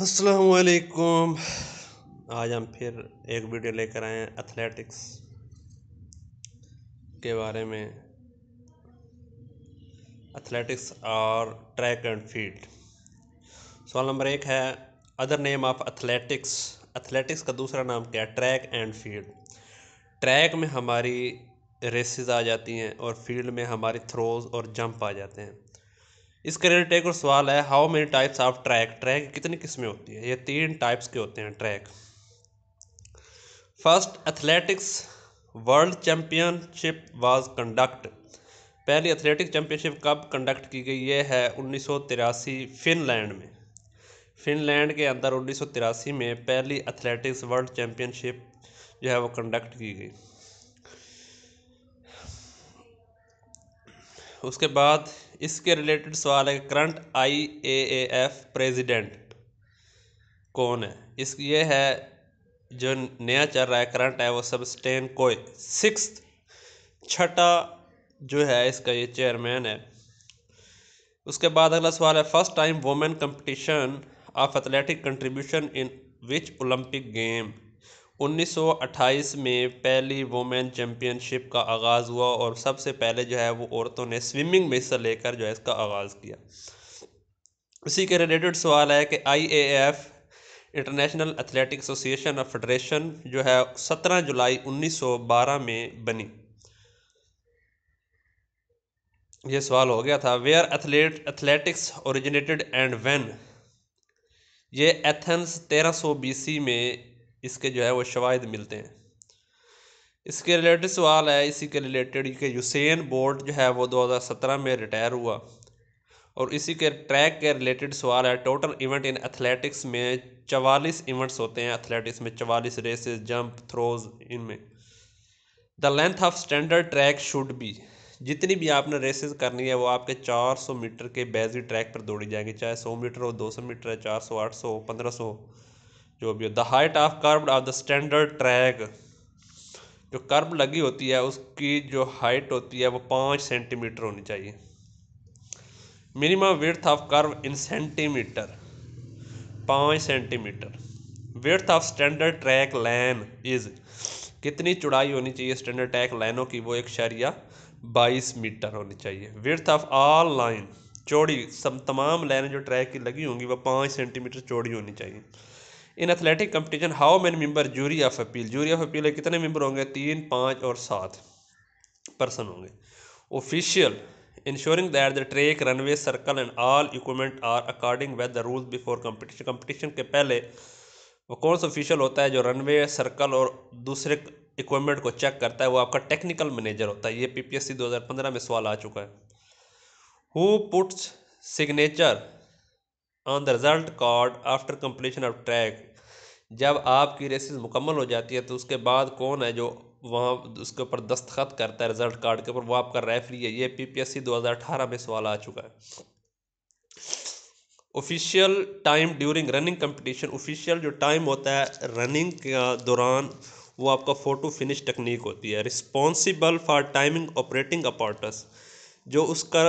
असलकुम आज हम फिर एक वीडियो लेकर आए हैं एथलेटिक्स के बारे में एथलेटिक्स और ट्रैक एंड फील्ड सवाल नंबर एक है other name of athletics athletics का दूसरा नाम क्या है ट्रैक एंड फील्ड ट्रैक में हमारी रेसेस आ जाती हैं और फील्ड में हमारे थ्रोज और जंप आ जाते हैं इस करियर टैग और सवाल है how many types of track track कितनी किस्में होती है ये तीन टाइप्स के होते हैं track first athletics world championship was conduct पहली एथलेटिक चैम्पियनशिप कब कंडक्ट की गई ये है उन्नीस फिनलैंड में फिनलैंड के अंदर उन्नीस में पहली एथलेटिक्स वर्ल्ड चैम्पियनशिप जो है वो कंडक्ट की गई उसके बाद इसके रिलेटेड सवाल है current I A A F president कौन है इस ये है जो नया चल रहा है करंट है वो सबस्टेन कोय सिक्स छठा जो है इसका ये चेयरमैन है उसके बाद अगला सवाल है first time women competition of athletic contribution in which Olympic game उन्नीस सौ अट्ठाईस में पहली वुमेन चैम्पियनशिप का आगाज़ हुआ और सबसे पहले जो है वो औरतों ने स्विमिंग में हिस्सा लेकर जो है इसका आगाज़ किया उसी के रिलेटेड सवाल है कि I A F international athletic association of federation जो है सत्रह जुलाई उन्नीस सौ बारह में बनी ये सवाल हो गया था where athlete athletics originated and when ये एथेंस 1300 बीसी में इसके जो है वो शवाहद मिलते हैं इसके रिलेटेड सवाल है इसी के रिलेटेड कि यूसैन बोल्ट जो है वो 2017 में रिटायर हुआ और इसी के ट्रैक के रिलेटेड सवाल है टोटल इवेंट इन एथलेटिक्स में चवालीस इवेंट्स होते हैं एथलेटिक्स में चवालीस रेसेस जंप थ्रोज इनमें the length of standard track should be जितनी भी आपने रेसेस करनी है वो आपके 400 मीटर के बेजी ट्रैक पर दौड़ी जाएंगी चाहे 100 मीटर हो 200 मीटर है 400 सौ हो पंद्रह सौ जो भी the height of curb of the standard track जो कर्ब लगी होती है उसकी जो हाइट होती है वो पाँच सेंटीमीटर होनी चाहिए minimum width of curve in centimetre पाँच centimetre width of standard track line is कितनी चौड़ाई होनी चाहिए स्टैंडर्ड ट्रैक लाइनों की वो एक शरिया बाईस मीटर होनी चाहिए विर्थ ऑफ ऑल लाइन चौड़ी सब तमाम लाइनें जो ट्रैक की लगी होंगी वह पाँच सेंटीमीटर चौड़ी होनी चाहिए in athletic competition how many member jury of appeal jury of appeal है कितने मेंबर होंगे तीन पाँच और सात पर्सन होंगे official ensuring that the track runway circle and all equipment are according with the rules before competition competition के पहले वो कौन सा ऑफिशियल होता है जो रनवे सर्कल और दूसरे इक्विपमेंट को चेक करता है वो आपका टेक्निकल मैनेजर होता है ये पीपीएससी 2015 में सवाल आ चुका है who puts signature on the result card after completion of track जब आपकी रेसिस मुकम्मल हो जाती है तो उसके बाद कौन है जो वहाँ उसके ऊपर दस्तखत करता है रिजल्ट कार्ड के ऊपर वो आपका रेफरी है ये पी पी एस सी दो हज़ार अठारह में सवाल आ चुका है official time during running competition official जो टाइम होता है रनिंग के दौरान वो आपका फ़ोटो फिनिश टेक्निक होती है responsible for timing operating apparatus जो उसका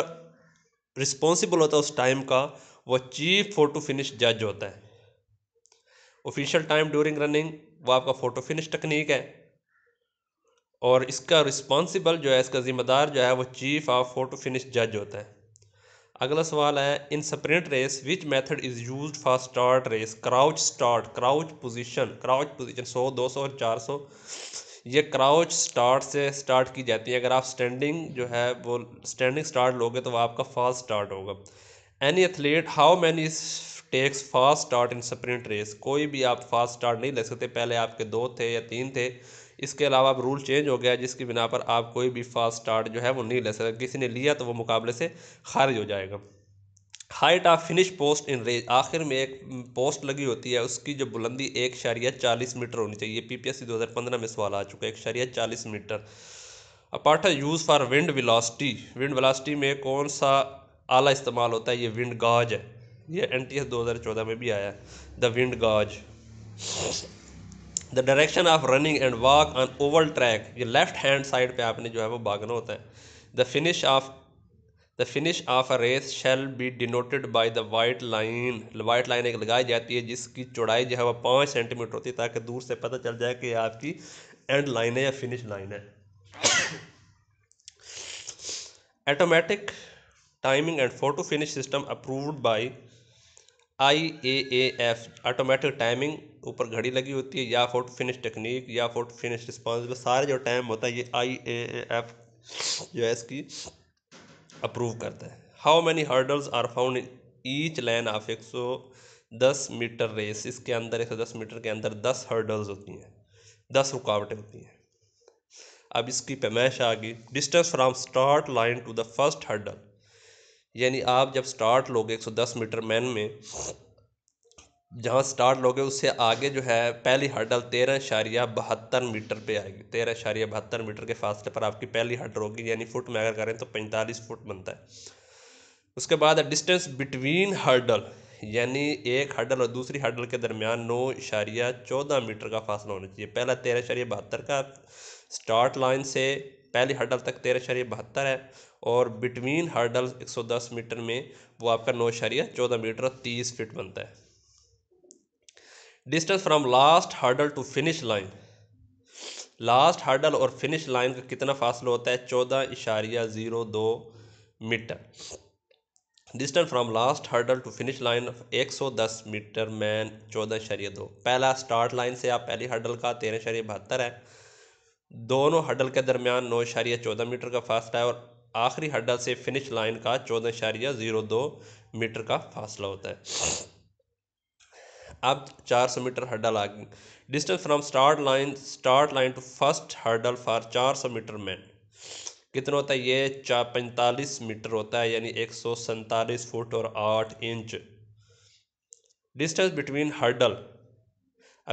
रिस्पॉन्सिबल होता है उस टाइम का वो चीफ फ़ोटो फिनिश जज होता है ऑफिशियल टाइम ड्यूरिंग रनिंग वो आपका फ़ोटो फिनिश टेक्निक है और इसका रिस्पॉन्सिबल जो है इसका ज़िम्मेदार जो है वो चीफ ऑफ फ़ोटो फिनिश जज होता है अगला सवाल है in sprint race which method is used for start race crouch start crouch position crouch position 100 200 और 400 ये क्राउच स्टार्ट से स्टार्ट की जाती है अगर आप स्टैंडिंग जो है वो स्टैंडिंग स्टार्ट लोगे तो वह आपका फास्ट स्टार्ट होगा any athlete how many takes fast start in sprint race कोई भी आप फास्ट स्टार्ट नहीं ले सकते पहले आपके दो थे या तीन थे इसके अलावा अब रूल चेंज हो गया जिसकी बिना पर आप कोई भी फास्ट स्टार्ट जो है वो नहीं ले सकते किसी ने लिया तो वो मुकाबले से खारिज हो जाएगा height of finish post in race आखिर में एक पोस्ट लगी होती है उसकी जो बुलंदी एक शारिया चालीस मीटर होनी चाहिए पी पी एस सी दो हज़ार पंद्रह में सवाल आ चुका है एक शारिया चालीस metre apparatus use for wind velocity wind velocity में कौन सा आला इस्तेमाल होता है ये विंड गाज है ये एन टी एस दो हज़ार चौदह में भी आया the wind gauge the direction of running and walk on oval track ये लेफ्ट हैंड साइड पे आपने जो है वो भागना होता है the finish of the finish of a race shall be denoted by the white line white line एक लगाई जाती है जिसकी चौड़ाई जो है वह पाँच सेंटीमीटर होती है ताकि दूर से पता चल जाए कि आपकी एंड लाइन है या फिनिश लाइन है automatic timing and photo finish system approved by I A A F automatic timing ऊपर घड़ी लगी होती है या फोटो फिनिश टेक्निक या फोटो फिनिश रिस्पॉन्सिबल सारे जो टाइम होता है ये आई ए ए एफ जो है इसकी अप्रूव करता है how many hurdles are found each line of एक सौ दस मीटर रेस इसके अंदर एक सौ दस मीटर के अंदर दस हर्डल्स होती हैं दस रुकावटें होती हैं अब इसकी पैमाइश आ गई distance from start line to the first hurdle यानी आप जब स्टार्ट लोगे 110 मीटर मैन में जहाँ स्टार्ट लोगे उससे आगे जो है पहली हर्डल तेरह इशारिया बहत्तर मीटर पे आएगी तेरह इशारिया बहत्तर मीटर के फासले पर आपकी पहली हर्डल होगी यानी फुट में अगर करें तो पैंतालीस फुट बनता है उसके बाद डिस्टेंस बिटवीन हर्डल यानी एक हर्डल और दूसरी हर्डल के दरमियान नौ इशारिया चौदह मीटर का फासला होना चाहिए पहला तेरह इशारिया बहत्तर का स्टार्ट लाइन से पहली हर्डल तक तेरह शरीर बहत्तर है और बिटवीन हर्डल 110 मीटर में वो आपका नौ शरीर चौदह मीटर और तीस फीट बनता है distance from last hurdle to finish line last hurdle और फिनिश लाइन का कितना फासला होता है चौदह इशारिया ज़ीरो दो metre distance from last hurdle to finish line 110 metre men चौदह शरीय दो पहला स्टार्ट लाइन से आप पहली हर्डल का तेरह शरीय बहत्तर है दोनों हडल के दरमियान नौ इशारिया चौदह मीटर का फासला है और आखिरी हडल से फिनिश लाइन का चौदह इशारिया ज़ीरो दो मीटर का फासला होता है अब चार सौ मीटर हडल आ गई distance from start line start line to first hurdle for चार सौ मीटर मैन कितना होता है ये चा पैंतालीस मीटर होता है यानी एक सौ सैंतालीस फुट और आठ इंच डिस्टेंस बिटवीन हडल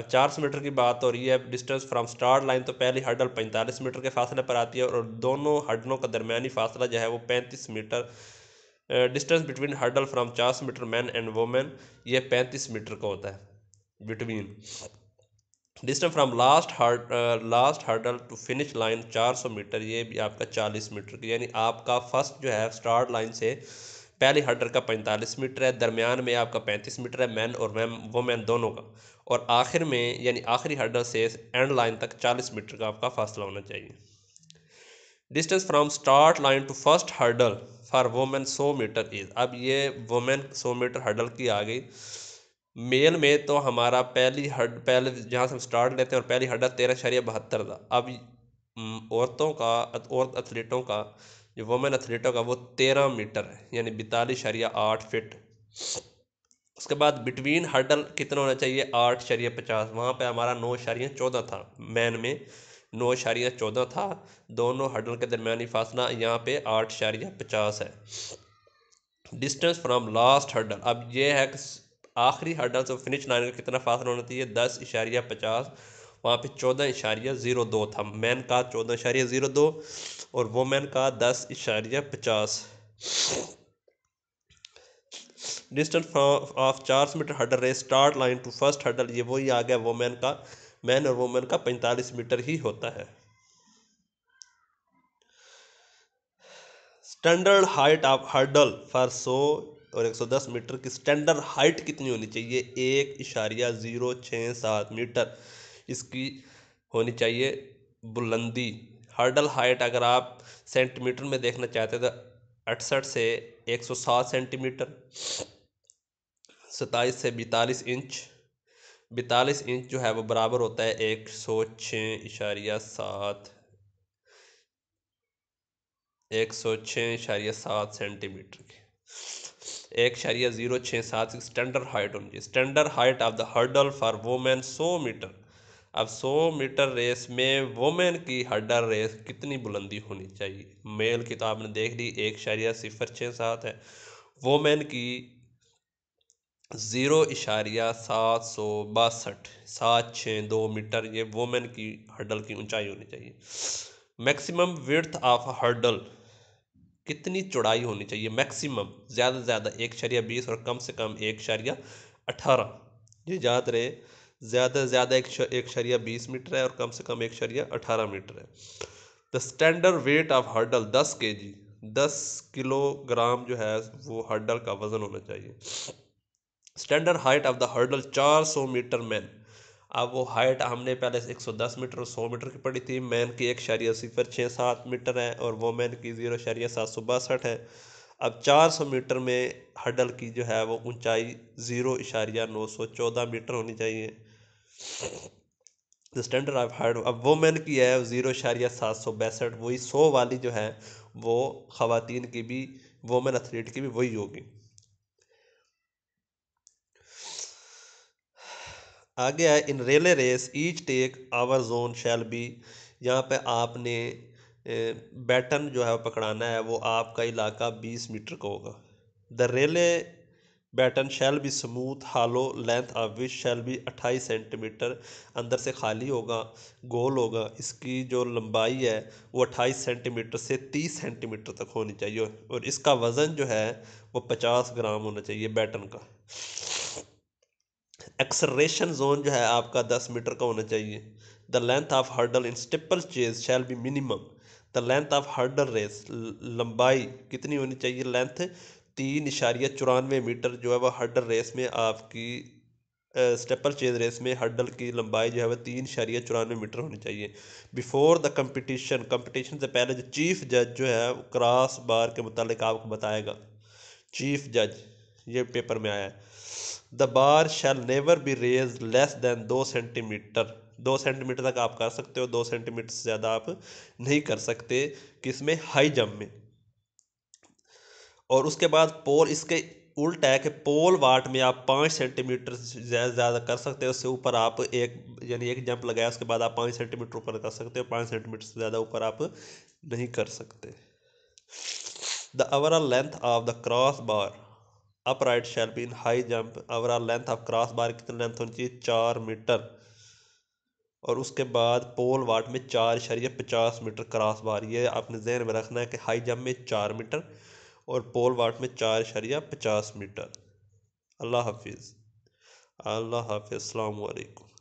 अब चार सौ मीटर की बात हो रही है डिस्टेंस फ्रॉम स्टार्ट लाइन तो पहली हडल पैंतालीस मीटर के फासले पर आती है और दोनों हडलों का दरमियानी फासला जो है वो पैंतीस metre distance between hurdle from सौ मीटर मैन एंड वोमेन ये पैंतीस मीटर का होता है between distance from last hurdle last hurdle to finish line चार सौ मीटर ये भी आपका चालीस मीटर यानी आपका फर्स्ट जो है स्टार्ट लाइन से पहली हर्डल का पैंतालीस मीटर है दरमियान में आपका पैंतीस मीटर है मैन और मैम वोमेन दोनों का और आखिर में यानी आखिरी हर्डल से एंड लाइन तक 40 मीटर का आपका फासला होना चाहिए distance from start line to first hurdle for women 100 metre is अब ये वोमेन 100 मीटर हर्डल की आ गई मेल में तो हमारा पहली हर्ड पहले जहाँ से हम स्टार्ट लेते हैं और पहली हर्डल तेरह शरिया बहत्तर था अब औरतों का और एथलीटों का जो वोमेन एथलीटों का वो तेरह मीटर है यानी बतालीस शरिया आठ फिट उसके बाद बिटवीन हर्डल कितना होना चाहिए आठ शरीय पचास वहाँ पर हमारा नौ शरीय चौदह था मैन में नौ शरीय चौदह था दोनों हर्डल के दरमियानी फासला यहाँ पे आठ शरीय पचास है डिस्टेंस फ्राम लास्ट हर्डल अब ये है कि आखिरी हर्डल से फिनिश लाइन का कितना फासला होना चाहिए दस इशारिया पचास वहाँ पर चौदह इशारिया ज़ीरो दो था मैन का चौदह इशारिया ज़ीरो दो और वोमेन का दस इशारिया पचास डिस्टेंस ऑफ चार सौ metre hurdle race start line to first hurdle ये वही आ गया वोमेन का मैन और वोमेन का पैंतालीस मीटर ही होता है standard height of hurdle for सौ और 110 मीटर की स्टैंडर्ड हाइट कितनी होनी चाहिए एक इशारिया ज़ीरो छः सात मीटर इसकी होनी चाहिए बुलंदी हर्डल हाइट अगर आप सेंटीमीटर में देखना चाहते हैं तो अड़सठ से 107 सेंटीमीटर सत्ताईस से बैतालीस इंच बैतालीस इंच जो है वो बराबर होता है एक सौ छः इशारिया सात एक सौ छः इशारिया सात सेंटीमीटर के एक इशारिया ज़ीरो छः सात स्टैंडर्ड हाइट होनी चाहिए standard height of the hurdle for women सौ मीटर अब सौ मीटर रेस में वोमेन की हर्डल रेस कितनी बुलंदी होनी चाहिए मेल की तो आपने देख ली एक शरिया सिफर छः सात है वोमेन की ज़ीरो इशारिया सात सौ बासठ सात छः दो मीटर ये वोमेन की हर्डल की ऊंचाई होनी चाहिए मैक्सिमम विड्थ ऑफ हर्डल कितनी चौड़ाई होनी चाहिए मैक्सिमम ज़्यादा से ज़्यादा एक शरिया बीस और कम से कम एक शरिया अठारह ये याद रहे ज़्यादा से ज़्यादा एक, एक शरिया बीस मीटर है और कम से कम एक शरिया अठारह मीटर है the standard weight of hurdle दस के जी दस किलोग्राम जो है वो हर्डल का वज़न होना चाहिए standard height of the hurdle 400 metre men अब वो हाइट हमने पहले 110 मीटर और 100 मीटर की पड़ी थी मैन की एक शरिया सिफर छः सात मीटर है और वोमेन की ज़ीरो शरिया सात सौ बासठ है अब 400 मीटर में हर्डल की जो है वो ऊंचाई ज़ीरो इशारिया नौ सौ चौदह मीटर होनी चाहिए द स्टैंडर्ड ऑफ हाइट अब वोमेन की है ज़ीरो इशारिया सात सौ बासठ वही सौ वाली जो है वो ख़वान की भी वोमेन एथलीट की भी वही होगी आगे है in relay race each take over zone shall be यहाँ पे आपने बैटन जो है पकड़ाना है वो आपका इलाका बीस मीटर का होगा the relay baton shall be smooth hollow length of which shall be अट्ठाईस सेंटीमीटर अंदर से खाली होगा गोल होगा इसकी जो लंबाई है वो अट्ठाईस सेंटीमीटर से तीस सेंटीमीटर तक होनी चाहिए और इसका वज़न जो है वो पचास ग्राम होना चाहिए बैटन का एक्सरेशन जोन जो है आपका दस मीटर का होना चाहिए the length of hurdle in steeplechase shall be minimum the length of hurdle race लंबाई कितनी होनी चाहिए लेंथ तीन इशारिया चौरानवे मीटर जो है वह हर्डल रेस में आपकी स्टेपल चेज रेस में हर्डल की लंबाई जो है वह तीन इशारिया चौरानवे मीटर होनी चाहिए बिफोर द कंपटीशन कंपटीशन से पहले जो चीफ जज जो है क्रॉस बार के मुतालिक आपको बताएगा चीफ जज ये पेपर में आया है the bar shall never be raised less than दो सेंटीमीटर दो सेंटीमीटर तक आप कर सकते हो दो सेंटीमीटर से ज़्यादा आप नहीं कर सकते में हाई जंप में और उसके बाद पोल इसके उल्ट है कि पोल वाट में आप पाँच सेंटीमीटर से ज़्यादा कर सकते हो उससे ऊपर आप एक यानी एक जंप लगाया उसके बाद आप पाँच सेंटीमीटर ऊपर कर सकते हो पाँच सेंटीमीटर से ज़्यादा ऊपर आप नहीं कर सकते the overall length of the crossbar upright shall be in high jump overall length of crossbar कितनी लेंथ होनी चाहिए चार मीटर और उसके बाद पोल वाट में चार शरीय पचास मीटर क्रॉस बार ये आपने जहन में रखना है कि हाई जंप में चार मीटर और पोल वाट में चार शरिया पचास मीटर अल्लाह हाफिज़ अल्लाह हाफिज़ अलैक्म